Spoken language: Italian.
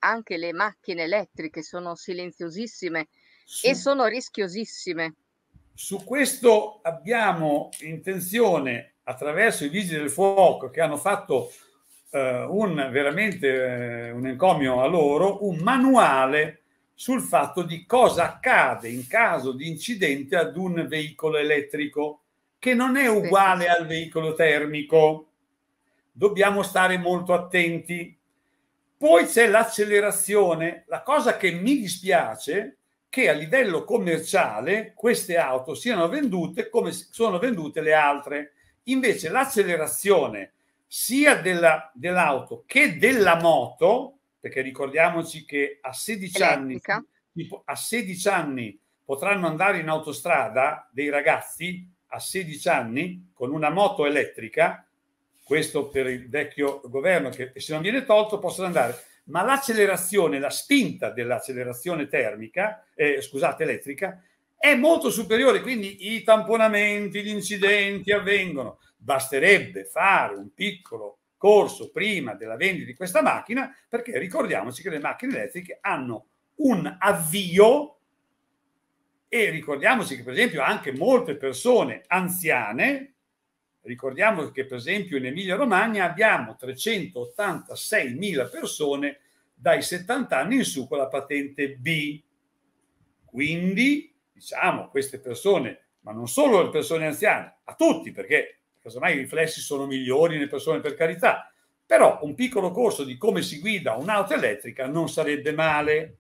anche le macchine elettriche sono silenziosissime su, e sono rischiosissime. Su questo abbiamo intenzione, attraverso i vigili del fuoco che hanno fatto eh, un, veramente eh, un encomio a loro, un manuale sul fatto di cosa accade in caso di incidente ad un veicolo elettrico che non è uguale sì, al veicolo termico. Dobbiamo stare molto attenti poi c'è l'accelerazione. La cosa che mi dispiace che a livello commerciale queste auto siano vendute come sono vendute le altre. Invece l'accelerazione sia della, dell'auto che della moto, perché ricordiamoci che a 16 anni a 16 anni potranno andare in autostrada dei ragazzi a 16 anni con una moto elettrica questo per il vecchio governo, che se non viene tolto possono andare. Ma l'accelerazione, la spinta dell'accelerazione termica, eh, scusate, elettrica, è molto superiore, quindi i tamponamenti, gli incidenti avvengono. Basterebbe fare un piccolo corso prima della vendita di questa macchina, perché ricordiamoci che le macchine elettriche hanno un avvio e ricordiamoci che per esempio anche molte persone anziane Ricordiamo che per esempio in Emilia Romagna abbiamo 386.000 persone dai 70 anni in su con la patente B. Quindi, diciamo, queste persone, ma non solo le persone anziane, a tutti, perché casomai i riflessi sono migliori nelle persone per carità, però un piccolo corso di come si guida un'auto elettrica non sarebbe male.